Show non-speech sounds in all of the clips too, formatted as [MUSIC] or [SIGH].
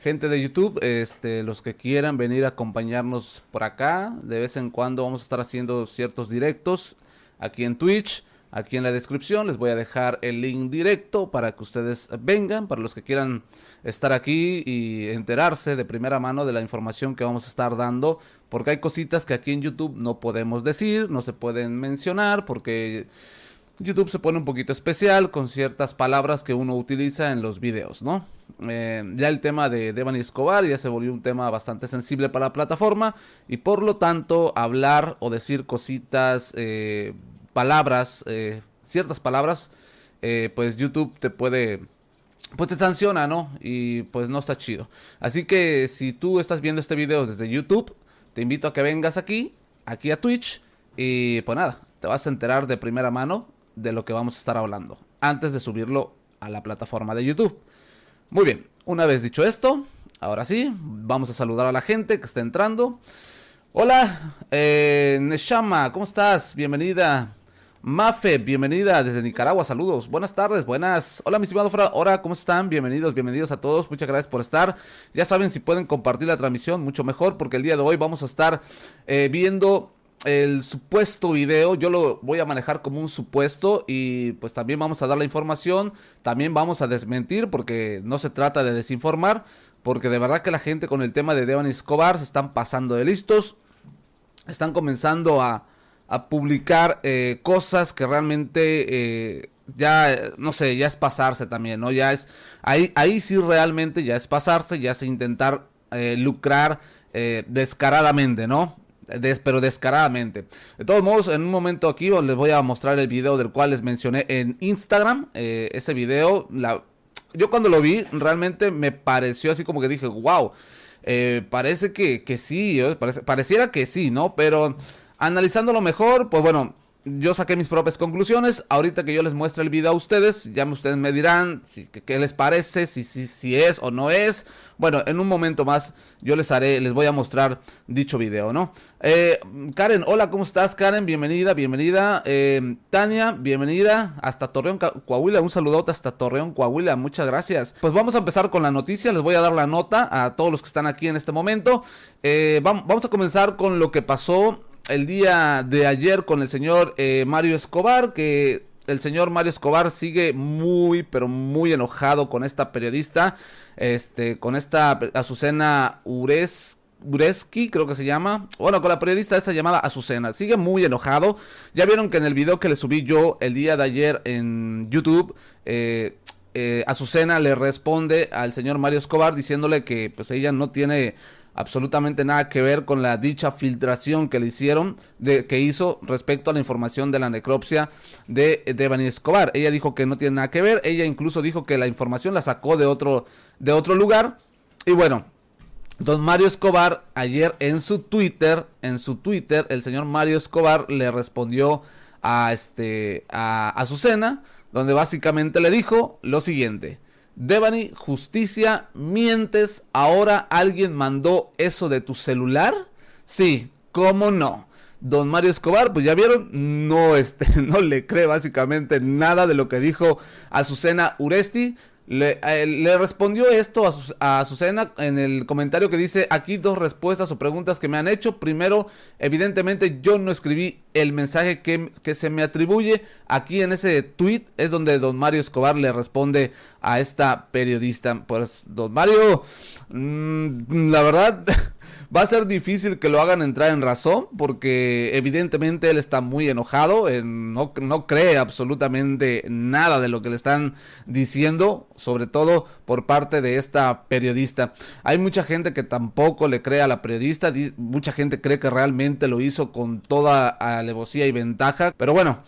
Gente de YouTube, este, los que quieran venir a acompañarnos por acá, de vez en cuando vamos a estar haciendo ciertos directos aquí en Twitch. Aquí en la descripción les voy a dejar el link directo para que ustedes vengan, para los que quieran estar aquí y enterarse de primera mano de la información que vamos a estar dando, porque hay cositas que aquí en YouTube no podemos decir, no se pueden mencionar, porque YouTube se pone un poquito especial con ciertas palabras que uno utiliza en los videos, ¿no? Eh, ya el tema de y Escobar ya se volvió un tema bastante sensible para la plataforma y por lo tanto hablar o decir cositas, eh, palabras, eh, ciertas palabras, pues YouTube te puede, pues te sanciona, ¿no? Y pues no está chido. Así que si tú estás viendo este video desde YouTube, te invito a que vengas aquí, aquí a Twitch y pues nada, te vas a enterar de primera mano de lo que vamos a estar hablando antes de subirlo a la plataforma de YouTube. Muy bien, una vez dicho esto, ahora sí, vamos a saludar a la gente que está entrando. Hola, eh, Neshama, ¿cómo estás? Bienvenida. Mafe, bienvenida desde Nicaragua, saludos. Buenas tardes, buenas. Hola, mi estimado Fra, hola, ¿cómo están? Bienvenidos, bienvenidos a todos. Muchas gracias por estar. Ya saben, si pueden compartir la transmisión, mucho mejor, porque el día de hoy vamos a estar eh, viendo el supuesto video, yo lo voy a manejar como un supuesto y pues también vamos a dar la información, también vamos a desmentir porque no se trata de desinformar, porque de verdad que la gente con el tema de Devon Escobar se están pasando de listos, están comenzando a, a publicar eh, cosas que realmente... Eh, ya, no sé, ya es pasarse también, ¿no? Ya es, ahí, ahí sí realmente ya es pasarse, ya es intentar eh, lucrar descaradamente, ¿no? pero descaradamente. De todos modos, en un momento aquí les voy a mostrar el video del cual les mencioné en Instagram. Eh, ese video, la, yo cuando lo vi, realmente me pareció así como que dije, wow, eh, parece que, que sí, eh, pareciera que sí, ¿no? Pero analizándolo mejor, pues bueno, yo saqué mis propias conclusiones. Ahorita que yo les muestre el video a ustedes, ya ustedes me dirán qué les parece, si, es o no es. Bueno, en un momento más yo les haré, les voy a mostrar dicho video, ¿no? Eh, Karen, hola, ¿cómo estás, Karen? Bienvenida, bienvenida. Eh, Tania, bienvenida hasta Torreón, Coahuila. Un saludote hasta Torreón, Coahuila. Muchas gracias. Pues vamos a empezar con la noticia. Les voy a dar la nota a todos los que están aquí en este momento. Eh, vamos a comenzar con lo que pasó el día de ayer con el señor eh, Mario Escobar, que el señor Mario Escobar sigue muy, pero muy enojado con esta periodista, este, con esta Azucena Ureski, creo que se llama. Bueno, con la periodista esta llamada Azucena. Sigue muy enojado. Ya vieron que en el video que le subí yo el día de ayer en YouTube, eh, eh, Azucena le responde al señor Mario Escobar diciéndole que pues ella no tiene absolutamente nada que ver con la dicha filtración que le hicieron, de, que hizo respecto a la información de la necropsia de, de Escobar. Ella dijo que no tiene nada que ver, ella incluso dijo que la información la sacó de otro, de otro lugar. Y bueno, Don Mario Escobar ayer en su Twitter, en su Twitter, el señor Mario Escobar le respondió a este a Azucena, donde básicamente le dijo lo siguiente: Devani, justicia, mientes, ahora alguien mandó eso de tu celular. Sí, cómo no. Don Mario Escobar, pues ya vieron, no, este, [LAUGHS] no le cree básicamente nada de lo que dijo Azucena Uresti. Le, respondió esto a, Azucena en el comentario que dice, aquí dos respuestas o preguntas que me han hecho. Primero, evidentemente yo no escribí el mensaje que, se me atribuye. Aquí en ese tweet es donde don Mario Escobar le responde a esta periodista. Pues don Mario, mm, la verdad... [LAUGHS] Va a ser difícil que lo hagan entrar en razón porque evidentemente él está muy enojado, no cree absolutamente nada de lo que le están diciendo, sobre todo por parte de esta periodista. Hay mucha gente que tampoco le cree a la periodista, mucha gente cree que realmente lo hizo con toda alevosía y ventaja, pero bueno.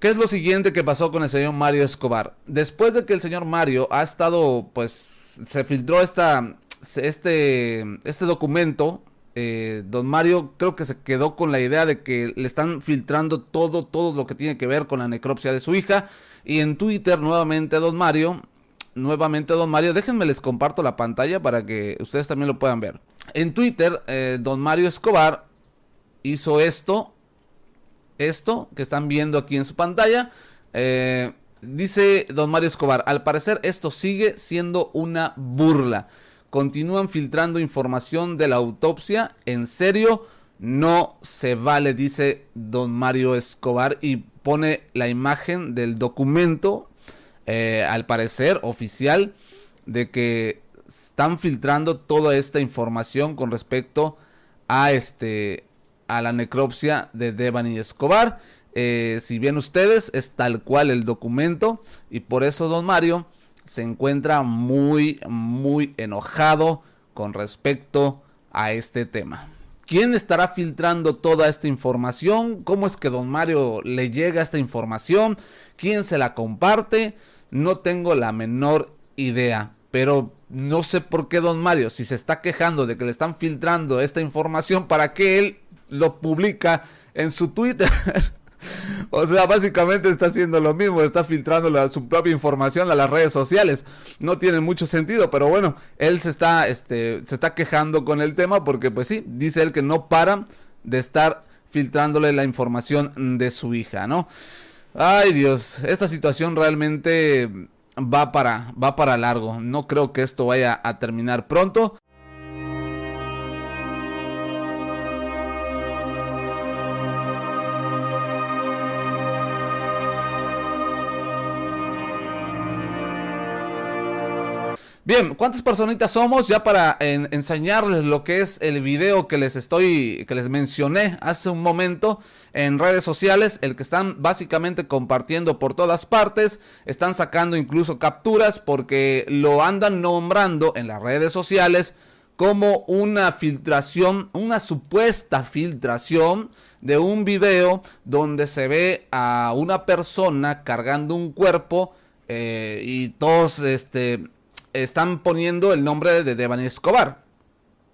¿Qué es lo siguiente que pasó con el señor Mario Escobar? Después de que el señor Mario ha estado, pues, se filtró esta este, este documento, eh, don Mario creo que se quedó con la idea de que le están filtrando todo, todo lo que tiene que ver con la necropsia de su hija. Y en Twitter nuevamente don Mario, nuevamente don Mario, déjenme les comparto la pantalla para que ustedes también lo puedan ver. En Twitter, eh, don Mario Escobar hizo esto, esto que están viendo aquí en su pantalla. Eh, dice don Mario Escobar, al parecer esto sigue siendo una burla continúan filtrando información de la autopsia. En serio, no se vale, dice don Mario Escobar y pone la imagen del documento, eh, al parecer oficial, de que están filtrando toda esta información con respecto a este a la necropsia de y Escobar. Eh, si bien ustedes, es tal cual el documento y por eso don Mario se encuentra muy, muy enojado con respecto a este tema. ¿Quién estará filtrando toda esta información? ¿Cómo es que don Mario le llega esta información? ¿Quién se la comparte? No tengo la menor idea. Pero no sé por qué don Mario, si se está quejando de que le están filtrando esta información, ¿para qué él lo publica en su Twitter? [LAUGHS] O sea, básicamente está haciendo lo mismo, está filtrando su propia información a las redes sociales. No tiene mucho sentido, pero bueno, él se está, este, se está quejando con el tema porque, pues sí, dice él que no para de estar filtrándole la información de su hija, ¿no? Ay Dios, esta situación realmente va para, va para largo. No creo que esto vaya a terminar pronto. Bien, ¿cuántas personitas somos? Ya para enseñarles lo que es el video que les estoy, que les mencioné hace un momento en redes sociales, el que están básicamente compartiendo por todas partes, están sacando incluso capturas porque lo andan nombrando en las redes sociales como una filtración, una supuesta filtración de un video donde se ve a una persona cargando un cuerpo eh, y todos este están poniendo el nombre de Devan Escobar.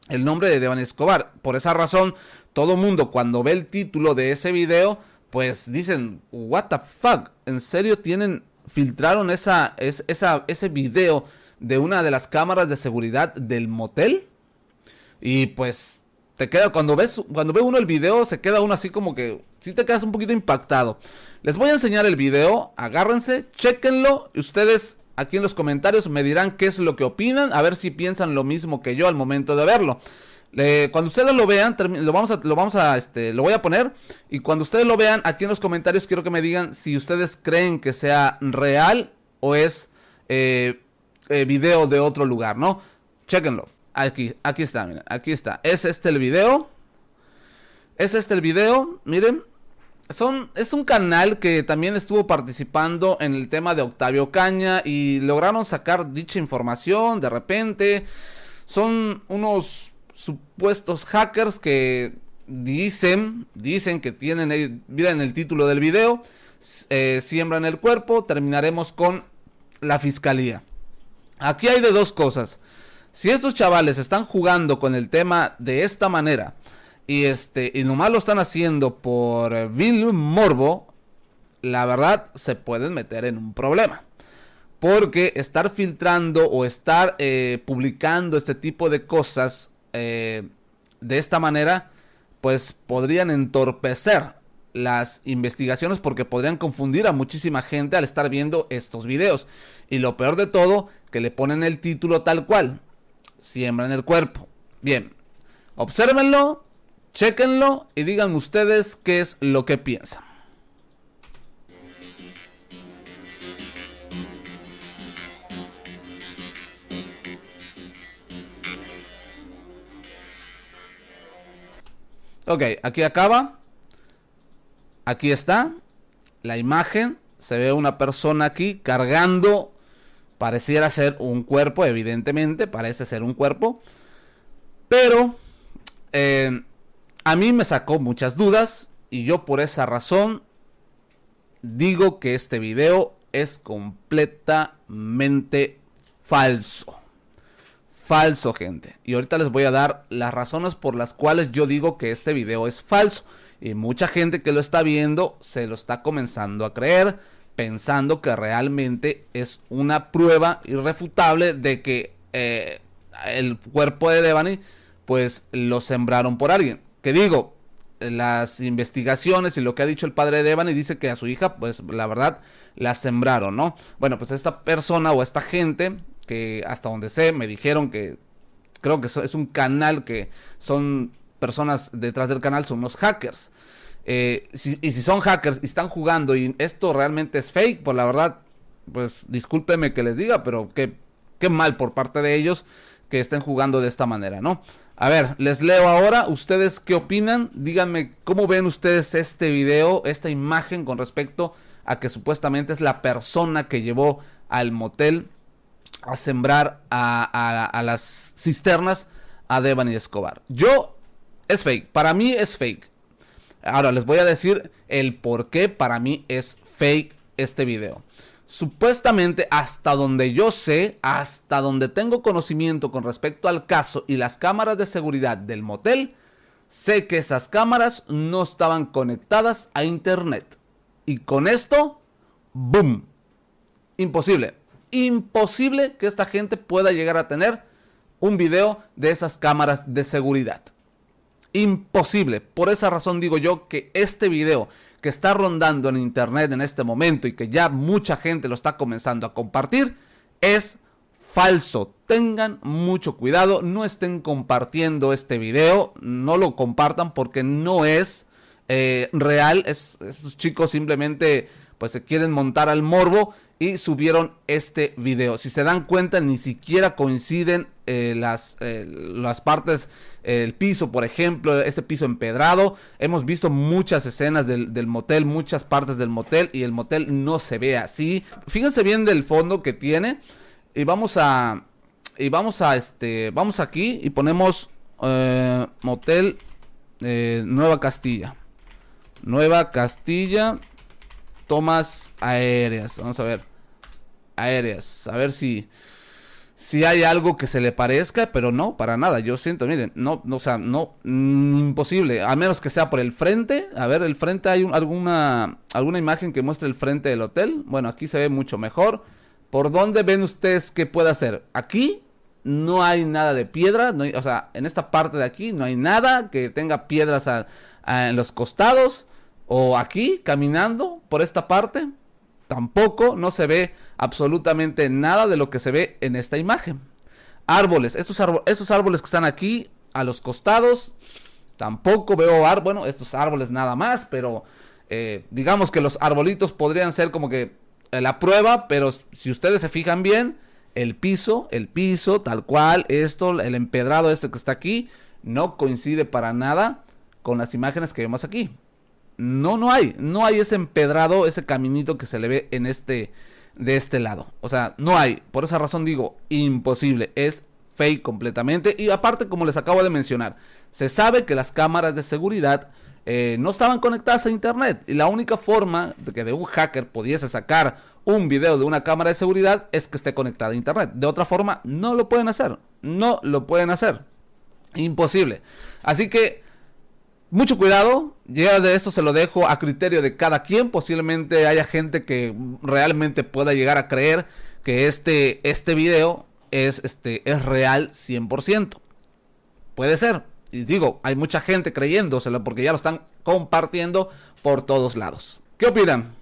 El nombre de Devan Escobar. Por esa razón, todo mundo cuando ve el título de ese video, pues dicen, what the fuck, en serio tienen, filtraron esa, es, ese video de una de las cámaras de seguridad del motel. Y pues te queda, cuando ves, cuando ve uno el video, se queda uno así como que, si te quedas un poquito impactado. Les voy a enseñar el video, agárrense, chequenlo, y ustedes Aquí en los comentarios me dirán qué es lo que opinan, a ver si piensan lo mismo que yo al momento de verlo. cuando ustedes lo vean, lo vamos a, lo vamos a, este, lo voy a poner. Y cuando ustedes lo vean, aquí en los comentarios quiero que me digan si ustedes creen que sea real o es eh, eh, video de otro lugar, ¿no? Chequenlo. Aquí, aquí está, miren, aquí está. Es este el video. Es este el video, miren es un canal que también estuvo participando en el tema de Octavio Caña y lograron sacar dicha información de repente. Son unos supuestos hackers que dicen, dicen que tienen, miren el título del video, eh, siembran el cuerpo, terminaremos con la fiscalía. Aquí hay de dos cosas. Si estos chavales están jugando con el tema de esta manera, y este, y nomás lo están haciendo por vil morbo, la verdad se pueden meter en un problema. Porque estar filtrando o estar eh, publicando este tipo de cosas eh, de esta manera, pues podrían entorpecer las investigaciones porque podrían confundir a muchísima gente al estar viendo estos videos. Y lo peor de todo, que le ponen el título tal cual. Siembra en el cuerpo. Bien, obsérvenlo, Chéquenlo y digan ustedes qué es lo que piensan. Ok, aquí acaba. Aquí está. La imagen. Se ve una persona aquí cargando. Pareciera ser un cuerpo, evidentemente. Parece ser un cuerpo. Pero... Eh, a mí me sacó muchas dudas y yo por esa razón digo que este video es completamente falso. Falso, gente. Y ahorita les voy a dar las razones por las cuales yo digo que este video es falso. Y mucha gente que lo está viendo se lo está comenzando a creer, pensando que realmente es una prueba irrefutable de que eh, el cuerpo de Devani, pues lo sembraron por alguien. Que digo, las investigaciones y lo que ha dicho el padre de Evan y dice que a su hija, pues la verdad, la sembraron, ¿no? Bueno, pues esta persona o esta gente, que hasta donde sé, me dijeron que creo que es un canal que son personas detrás del canal, son unos hackers. Eh, y si son hackers y están jugando y esto realmente es fake, pues la verdad, pues discúlpeme que les diga, pero qué, qué mal por parte de ellos que estén jugando de esta manera, ¿no? A ver, les leo ahora. ¿Ustedes qué opinan? Díganme cómo ven ustedes este video, esta imagen con respecto a que supuestamente es la persona que llevó al motel a sembrar a, las cisternas a Devan y Escobar. Yo, es fake. Para mí es fake. Ahora les voy a decir el por qué para mí es fake este video. Supuestamente, hasta donde yo sé, hasta donde tengo conocimiento con respecto al caso y las cámaras de seguridad del motel, sé que esas cámaras no estaban conectadas a internet. Y con esto, ¡boom! Imposible. Imposible que esta gente pueda llegar a tener un video de esas cámaras de seguridad. Imposible. Por esa razón digo yo que este video que está rondando en internet en este momento y que ya mucha gente lo está comenzando a compartir es falso. Tengan mucho cuidado, no estén compartiendo este video, no lo compartan porque no es eh, real. Es, esos chicos simplemente pues se quieren montar al morbo y subieron este video. Si se dan cuenta, ni siquiera coinciden eh, las, eh, las partes, eh, el piso, por ejemplo, este piso empedrado. Hemos visto muchas escenas del, del, motel, muchas partes del motel y el motel no se ve así. Fíjense bien del fondo que tiene y vamos a... Y vamos a este, vamos aquí y ponemos motel Nueva Castilla. Nueva Castilla tomas aéreas. Vamos a ver. Aéreas. A ver si si hay algo que se le parezca, pero no, para nada. Yo siento, miren, no, o sea, no, mm, imposible. A menos que sea por el frente. A ver, el frente hay alguna, alguna imagen que muestre el frente del hotel. Bueno, aquí se ve mucho mejor. ¿Por dónde ven ustedes qué puede hacer? Aquí no hay nada de piedra. No o sea, en esta parte de aquí no hay nada que tenga piedras en los costados o aquí caminando por esta parte, tampoco no se ve absolutamente nada de lo que se ve en esta imagen. Árboles, estos, estos árboles que están aquí a los costados, tampoco veo árboles, bueno, estos árboles nada más, pero eh, digamos que los arbolitos podrían ser como que eh, la prueba, pero si ustedes se fijan bien, el piso, el piso tal cual, esto, el empedrado este que está aquí, no coincide para nada con las imágenes que vemos aquí no, no hay, no hay ese empedrado, ese caminito que se le ve en este, de este lado. O sea, no hay, por esa razón digo, imposible, es fake completamente. Y aparte, como les acabo de mencionar, se sabe que las cámaras de seguridad eh, no estaban conectadas a internet. Y la única forma de que de un hacker pudiese sacar un video de una cámara de seguridad es que esté conectada a internet. De otra forma, no lo pueden hacer. No lo pueden hacer. Imposible. Así que, mucho cuidado. Ya de esto se lo dejo a criterio de cada quien. Posiblemente haya gente que realmente pueda llegar a creer que este, este video es, este, es real 100%. Puede ser. Y digo, hay mucha gente creyéndoselo porque ya lo están compartiendo por todos lados. ¿Qué opinan?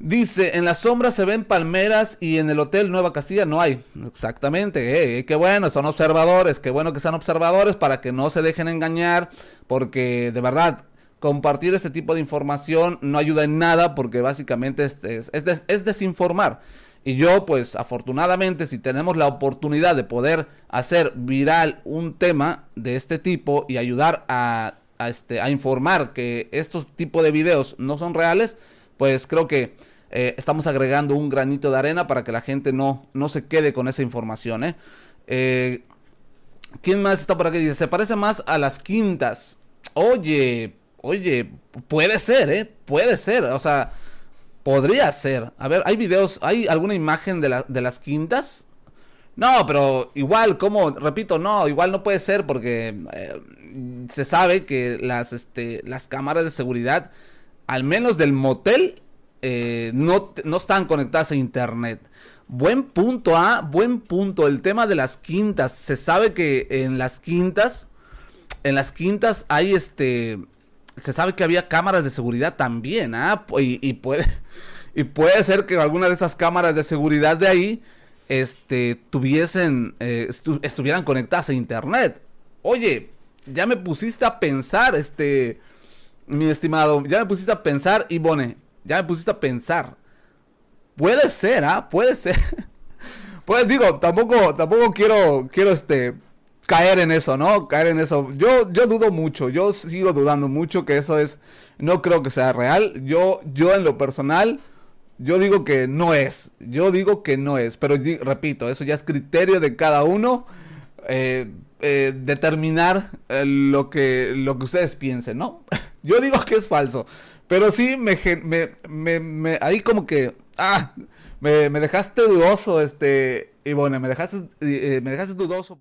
Dice, en la sombra se ven palmeras y en el Hotel Nueva Castilla no hay. Exactamente, que qué bueno, son observadores, qué bueno que sean observadores para que no se dejen engañar, porque de verdad, compartir este tipo de información no ayuda en nada porque básicamente es, es, desinformar. Y yo pues afortunadamente si tenemos la oportunidad de poder hacer viral un tema de este tipo y ayudar a, este, a informar que estos tipos de videos no son reales, pues creo que eh, estamos agregando un granito de arena para que la gente no, no se quede con esa información. ¿eh? Eh, quién más está por aquí? Dice, se parece más a las quintas. Oye, Oye, puede ser, ¿eh? Puede ser, o sea, podría ser. A ver, hay videos, hay alguna imagen de, las quintas. No, pero igual, como, repito, no, igual no puede ser porque eh, se sabe que las, este, las cámaras de seguridad, al menos del motel, eh, no, no están conectadas a internet. Buen punto, ah, buen punto. El tema de las quintas. Se sabe que en las quintas, en las quintas hay este se sabe que había cámaras de seguridad también, ¿ah? Y, puede, [LAUGHS] y puede ser que alguna de esas cámaras de seguridad de ahí este, tuviesen, eh, estuvieran conectadas a internet. Oye, ya me pusiste a pensar, este, mi estimado, ya me pusiste a pensar, Ivone, ya me pusiste a pensar. Puede ser, ¿ah? Puede ser. [LAUGHS] pues digo, tampoco, tampoco quiero, quiero, este, caer en eso, ¿no? Caer en eso. Yo, yo dudo mucho, yo sigo dudando mucho que eso es, no creo que sea real. Yo, yo en lo personal, yo digo que no es, yo digo que no es, pero repito, eso ya es criterio de cada uno. Eh, eh determinar eh, lo, que, lo que ustedes piensen, ¿no? [LAUGHS] yo digo que es falso, pero sí me, me, me, ahí como que, ah, me, dejaste dudoso, este, y bueno, me dejaste, eh, me dejaste dudoso.